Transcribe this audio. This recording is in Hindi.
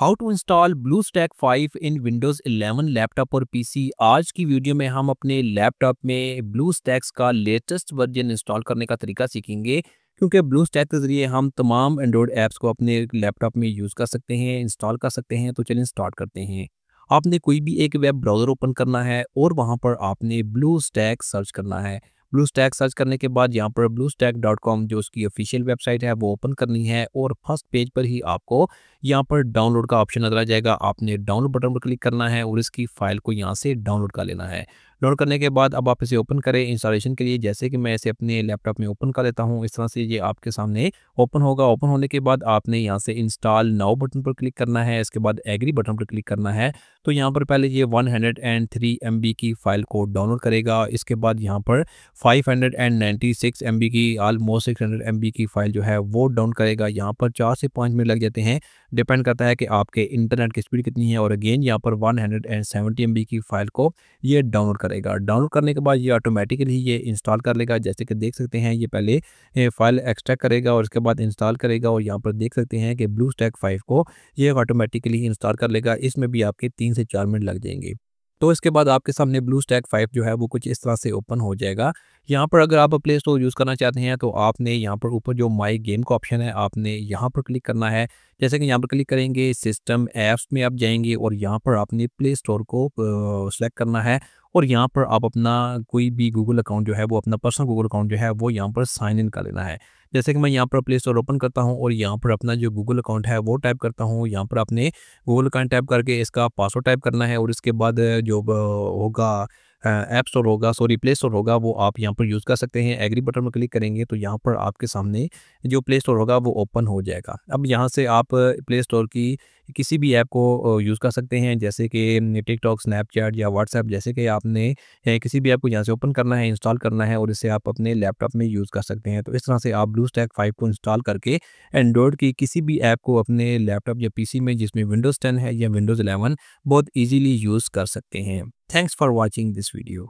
how to install Blue Stack five in Windows 11 laptop और पीसी आज की वीडियो में हम अपने लैपटॉप में ब्लू स्टैक्स का लेटेस्ट वर्जन इंस्टॉल करने का तरीका सीखेंगे क्योंकि ब्लू स्टैक के ज़रिए हम तमाम एंड्रॉयड ऐप्स को अपने लैपटॉप में यूज़ कर सकते हैं इंस्टॉल कर सकते हैं तो चलिए स्टार्ट करते हैं आपने कोई भी एक वेब ब्राउज़र ओपन करना है और वहाँ पर आपने ब्लू स्टैक सर्च करना है ब्लू स्टैक सर्च करने के बाद यहाँ पर ब्लू स्टैक डॉट कॉम जो उसकी ऑफिशियल वेबसाइट है वो ओपन करनी है और फर्स्ट पेज पर ही आपको यहाँ पर डाउनलोड का ऑप्शन नजर आ जाएगा आपने डाउनलोड बटन पर क्लिक करना है और इसकी फाइल को यहाँ से डाउनलोड कर लेना है लोड करने के बाद अब आप इसे ओपन करें इंस्टॉलेशन के लिए जैसे कि मैं इसे अपने लैपटॉप में ओपन कर लेता हूँ इस तरह से ये आपके सामने ओपन होगा ओपन होने के बाद आपने यहाँ से इंस्टॉल नाउ बटन पर क्लिक करना है इसके बाद एग्री बटन पर क्लिक करना है तो यहाँ पर पहले ये वन हंड्रेड की फ़ाइल को डाउनलोड करेगा इसके बाद यहाँ पर फाइव हंड्रेड की ऑलमोस्ट सिक्स MB की फ़ाइल जो है वो डाउन करेगा यहाँ पर चार से पाँच मिनट लग जाते हैं डिपेंड करता है कि आपके इंटरनेट की स्पीड कितनी है और अगेन यहाँ पर 170 हंड्रेड की फाइल को ये डाउनलोड करेगा डाउनलोड करने के बाद ये ऑटोमेटिकली ये इंस्टॉल कर लेगा जैसे कि देख सकते हैं ये पहले फाइल एक्सट्रैक्ट करेगा और उसके बाद इंस्टॉल करेगा और यहाँ पर देख सकते हैं कि ब्लू स्टैक फाइव को ये ऑटोमेटिकली इंस्टॉल कर लेगा इसमें भी आपके तीन से चार मिनट लग जाएंगे तो इसके बाद आपके सामने ब्लू स्टैक फाइव जो है वो कुछ इस तरह से ओपन हो जाएगा यहाँ पर अगर आप प्ले स्टोर यूज़ करना चाहते हैं तो आपने यहाँ पर ऊपर जो माई गेम का ऑप्शन है आपने यहाँ पर क्लिक करना है जैसे कि यहाँ पर क्लिक करेंगे सिस्टम ऐप्स में आप जाएंगे और यहाँ पर आपने प्ले स्टोर को सेलेक्ट करना है और यहाँ पर आप अपना कोई भी गूगल अकाउंट जो है वो अपना पर्सनल गूगल अकाउंट जो है वो यहाँ पर साइन इन कर लेना है जैसे कि मैं यहाँ पर प्ले स्टोर ओपन करता हूँ और यहाँ पर अपना जो गूगल अकाउंट है वो टाइप करता हूँ यहाँ पर आपने गूगल अकाउंट टाइप करके इसका पासवर्ड टाइप करना है और इसके बाद जो होगा ऐप स्टोर होगा सॉरी प्ले स्टोर होगा वो आप यहाँ पर यूज़ कर सकते हैं एग्री बटन पर क्लिक करेंगे तो यहाँ पर आपके सामने जो प्ले स्टोर होगा वो ओपन हो जाएगा अब यहाँ से आप प्ले स्टोर की किसी भी ऐप को यूज़ कर सकते हैं जैसे कि टिकटॉक स्नैपचैट या व्हाट्सएप जैसे कि आपने किसी भी ऐप को यहाँ से ओपन करना है इंस्टॉल करना है और इसे आप अपने लैपटॉप में यूज़ कर सकते हैं तो इस तरह से आप ब्लू स्टैक फाइव को इंस्टॉल करके एंड्रॉयड की किसी भी ऐप को अपने लैपटॉप या पी में जिसमें विंडोज़ टेन है या विंडोज़ इलेवन बहुत ईजिली यूज़ कर सकते हैं thanks for watching this video